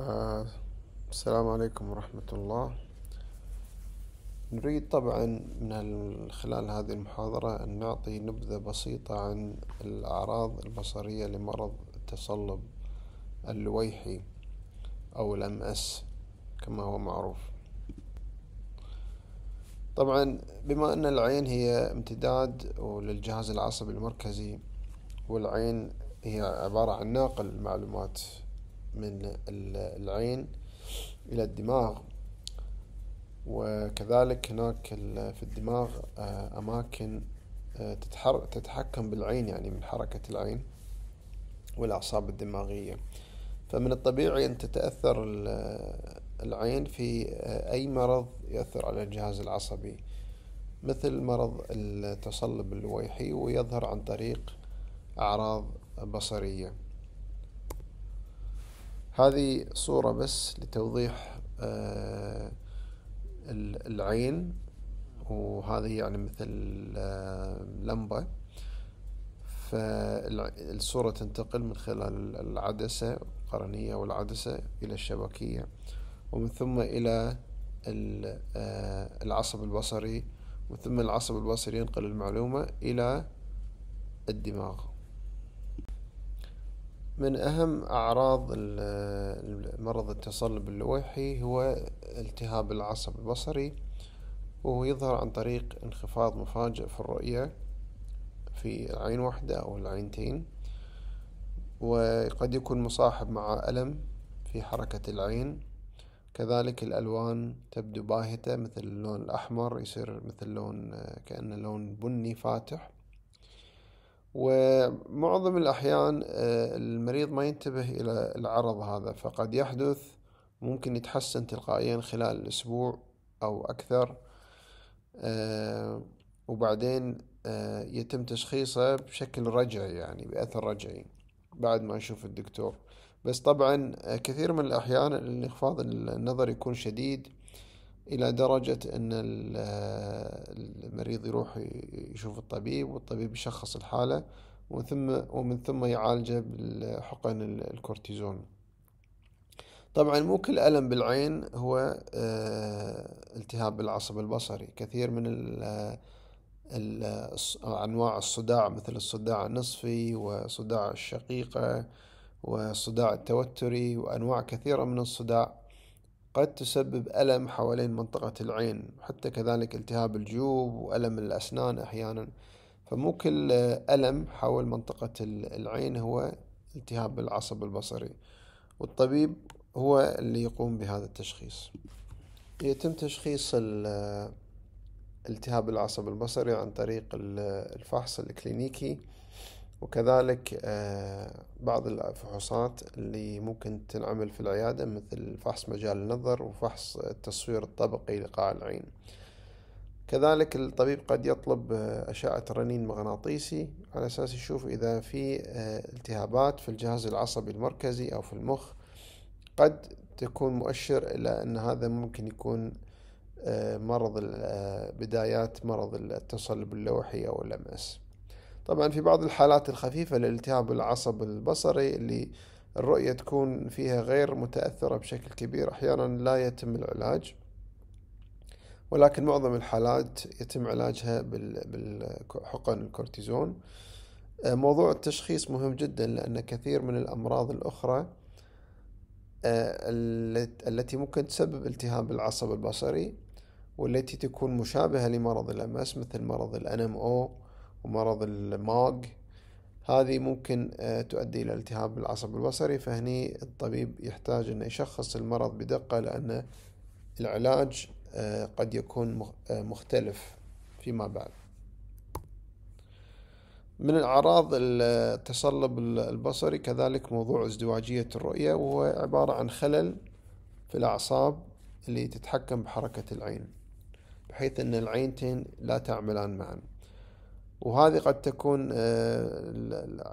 آه، السلام عليكم ورحمة الله نريد طبعا من خلال هذه المحاضرة أن نعطي نبذة بسيطة عن الأعراض البصرية لمرض التصلب اللويحي أو الام اس كما هو معروف طبعا بما أن العين هي امتداد للجهاز العصبي المركزي والعين هي عبارة عن ناقل المعلومات من العين إلى الدماغ وكذلك هناك في الدماغ آه، أماكن آه، تتحكم بالعين يعني من حركة العين والأعصاب الدماغية فمن الطبيعي أن تتأثر العين في آه، أي مرض يؤثر على الجهاز العصبي مثل مرض التصلب اللويحي ويظهر عن طريق أعراض بصرية هذه صورة بس لتوضيح آه، العين وهذه يعني مثل آه، لمبة فالصورة تنتقل من خلال العدسة القرنية والعدسة إلى الشبكية ومن ثم إلى آه، العصب البصري ومن ثم العصب البصري ينقل المعلومة إلى الدماغ من أهم أعراض مرض التصلب اللويحي هو التهاب العصب البصري وهو يظهر عن طريق انخفاض مفاجئ في الرؤية في عين واحدة أو العينتين وقد يكون مصاحب مع ألم في حركة العين كذلك الألوان تبدو باهتة مثل اللون الأحمر يصير مثل لون كأنه لون بني فاتح ومعظم الأحيان آه، المريض ما ينتبه إلى العرض هذا فقد يحدث ممكن يتحسن تلقائيا خلال الأسبوع أو أكثر آه، وبعدين آه، يتم تشخيصه بشكل رجعي يعني بأثر رجعي بعد ما نشوف الدكتور بس طبعا كثير من الأحيان الانخفاض النظر يكون شديد إلى درجة أن آه، المريض يروح يشوف الطبيب والطبيب يشخص الحالة ومن ثم ومن ثم يعالجه بالحقن الكورتيزون طبعا مو كل ألم بالعين هو آه، التهاب بالعصب البصري كثير من آه، أنواع الصداع مثل الصداع النصفي وصداع الشقيقة وصداع التوتري وأنواع كثيرة من الصداع قد تسبب ألم حوالين منطقة العين حتى كذلك التهاب الجيوب وألم الأسنان أحيانا فمو كل ألم حول منطقة العين هو التهاب العصب البصري والطبيب هو اللي يقوم بهذا التشخيص يتم تشخيص التهاب العصب البصري عن طريق الفحص الكلينيكي وكذلك آه، بعض الفحوصات اللي ممكن تنعمل في العيادة مثل فحص مجال النظر وفحص التصوير الطبقي لقاع العين كذلك الطبيب قد يطلب آه، أشعة رنين مغناطيسي على أساس يشوف إذا في آه، التهابات في الجهاز العصبي المركزي أو في المخ قد تكون مؤشر إلى أن هذا ممكن يكون مرض بدايات مرض التصلب اللوحي أو الأمس طبعا في بعض الحالات الخفيفة للالتهاب العصب البصري اللي الرؤية تكون فيها غير متأثرة بشكل كبير أحيانا لا يتم العلاج ولكن معظم الحالات يتم علاجها بالحقن الكورتيزون آه، موضوع التشخيص مهم جدا لأن كثير من الأمراض الأخرى آه، التي ممكن تسبب التهاب العصب البصري والتي تكون مشابهة لمرض الأمس مثل مرض الأنم أو ومرض الماغ هذه ممكن آه، تؤدي إلى التهاب العصب البصري فهني الطبيب يحتاج أنه يشخص المرض بدقة لأن العلاج آه، قد يكون آه، مختلف فيما بعد من الأعراض التصلب البصري كذلك موضوع ازدواجية الرؤية وهو عبارة عن خلل في الأعصاب اللي تتحكم بحركة العين بحيث أن العينتين لا تعملان معاً وهذه قد تكون آه،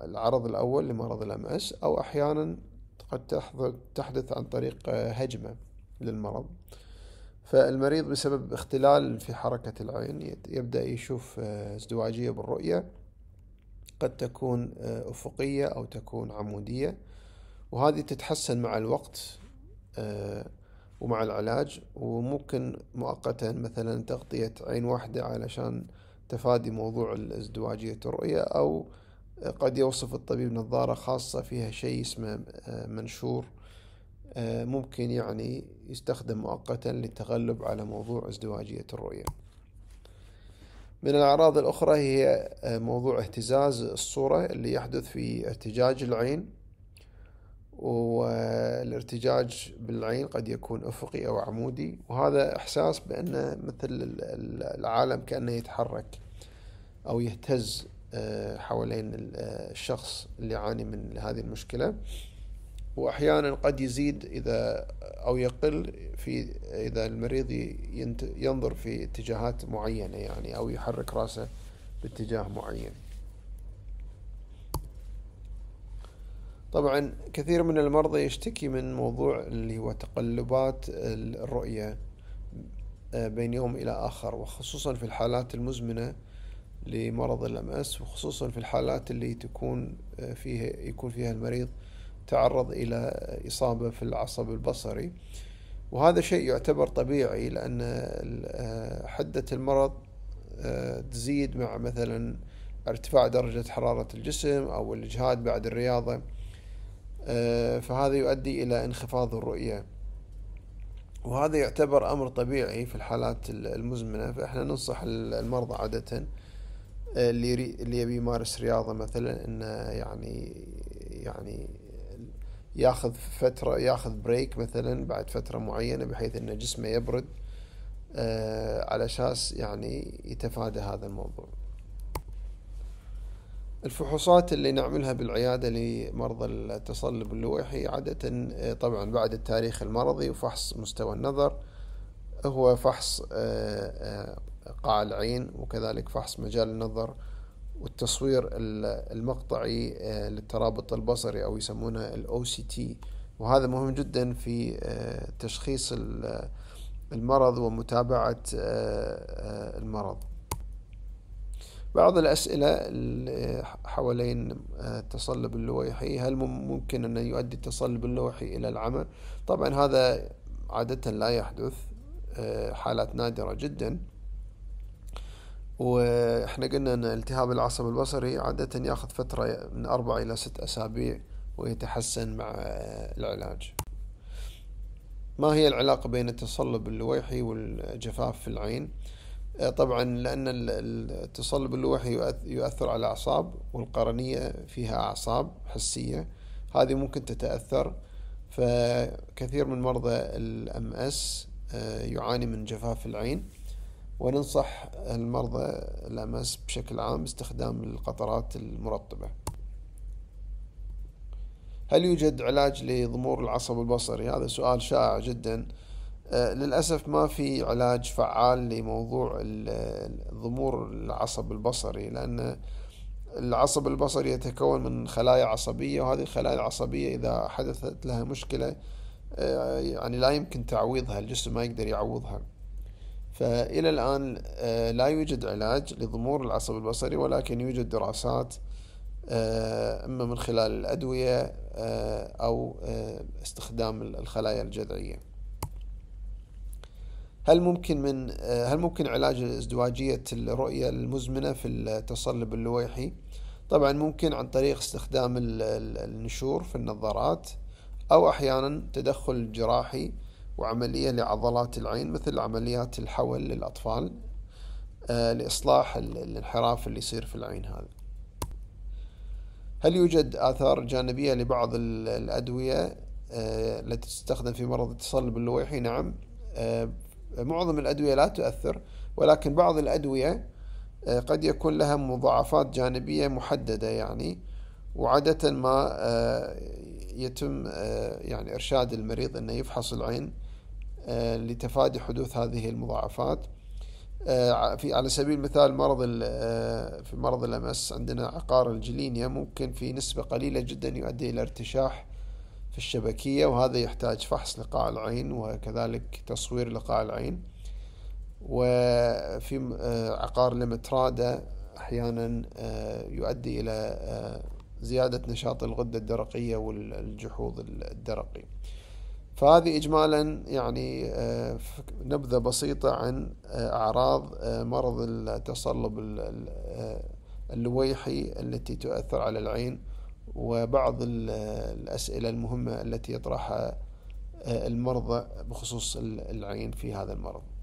العرض الأول لمرض الام اس أو أحيانا قد تحدث عن طريق آه، هجمة للمرض فالمريض بسبب اختلال في حركة العين يبدأ يشوف آه، ازدواجية بالرؤية قد تكون أفقية أو تكون عمودية وهذه تتحسن مع الوقت ومع العلاج وممكن مؤقتا مثلا تغطية عين واحدة علشان تفادي موضوع الازدواجية الرؤية أو قد يوصف الطبيب نظارة خاصة فيها شيء اسمه آه، منشور آه، ممكن يعني يستخدم مؤقتا للتغلب على موضوع ازدواجية الرؤية من الأعراض الأخرى هي آه، موضوع اهتزاز الصورة اللي يحدث في ارتجاج العين الارتجاج بالعين قد يكون أفقي أو عمودي وهذا إحساس بأن مثل العالم كأنه يتحرك أو يهتز آه، حوالين آه، الشخص اللي يعاني من هذه المشكلة وأحيانا قد يزيد إذا أو يقل في إذا المريض ينظر في اتجاهات معينة يعني أو يحرك رأسه باتجاه معين طبعا كثير من المرضى يشتكي من موضوع اللي هو تقلبات الرؤية آه، بين يوم إلى آخر وخصوصا في الحالات المزمنة لمرض الام اس وخصوصا في الحالات اللي تكون آه، فيها يكون فيها المريض تعرض الى اصابه في العصب البصري وهذا شيء يعتبر طبيعي لان آه، حده المرض تزيد مع مثلا ارتفاع درجه حراره الجسم او الاجهاد بعد الرياضه آه، فهذا يؤدي إلى انخفاض الرؤية وهذا يعتبر أمر طبيعي في الحالات المزمنة فإحنا ننصح المرضى عادة آه، اللي اللي يبي يمارس رياضة مثلا إنه يعني يعني ياخذ فترة ياخذ بريك مثلا بعد فترة معينة بحيث إن جسمه يبرد آه، على أساس يعني يتفادى هذا الموضوع. الفحوصات اللي نعملها بالعيادة لمرضى التصلب اللويحي عادة إيه، طبعا بعد التاريخ المرضي وفحص مستوى النظر هو فحص إيه، إيه، قاع العين وكذلك فحص مجال النظر والتصوير المقطعي للترابط البصري أو يسمونه ال OCT وهذا مهم جدا في تشخيص المرض ومتابعة المرض بعض الأسئلة حوالين التصلب آه، اللوحي هل ممكن أن يؤدي التصلب اللوحي إلى العمى طبعا هذا عادة لا يحدث آه، حالات نادرة جدا واحنا قلنا أن التهاب العصب البصري عادة يأخذ فترة من أربع إلى ست أسابيع ويتحسن مع آه، العلاج ما هي العلاقة بين التصلب اللويحي والجفاف في العين؟ آه، طبعا لأن التصلب اللوحي يؤثر على الأعصاب والقرنية فيها أعصاب حسية هذه ممكن تتأثر فكثير من مرضى الام اس آه، يعاني من جفاف العين وننصح المرضى الام اس بشكل عام باستخدام القطرات المرطبة هل يوجد علاج لضمور العصب البصري؟ هذا سؤال شائع جدا آه، للأسف ما في علاج فعال لموضوع ضمور العصب البصري لأن العصب البصري يتكون من خلايا عصبية وهذه الخلايا العصبية إذا حدثت لها مشكلة آه، يعني لا يمكن تعويضها الجسم ما يقدر يعوضها فإلى الآن آه، لا يوجد علاج لضمور العصب البصري ولكن يوجد دراسات إما من خلال الأدوية أو استخدام الخلايا الجذعية هل ممكن من آه، هل ممكن علاج ازدواجية الرؤية المزمنة في التصلب اللويحي؟ طبعا ممكن عن طريق استخدام النشور في النظارات أو أحيانا تدخل جراحي وعملية لعضلات العين مثل عمليات الحول للأطفال آه، لإصلاح الانحراف اللي يصير في العين هذا هل يوجد آثار جانبية لبعض الأدوية آه، التي تستخدم في مرض التصلب اللويحي؟ نعم معظم الأدوية لا تؤثر ولكن بعض الأدوية آه، قد يكون لها مضاعفات جانبية محددة يعني وعادة ما آه، يتم آه، يعني إرشاد المريض أنه يفحص العين لتفادي حدوث هذه المضاعفات في على سبيل المثال مرض في مرض الامس عندنا عقار الجلينيا ممكن في نسبة قليلة جدا يؤدي إلى ارتشاح في الشبكية وهذا يحتاج فحص لقاع العين وكذلك تصوير لقاع العين وفي آه، عقار المترادة أحيانا آه، يؤدي إلى آه، زيادة نشاط الغدة الدرقية والجحوظ الدرقي فهذه إجمالا يعني نبذة بسيطة عن أعراض مرض التصلب اللويحي التي تؤثر على العين وبعض الأسئلة المهمة التي يطرحها آه، المرضى بخصوص العين في هذا المرض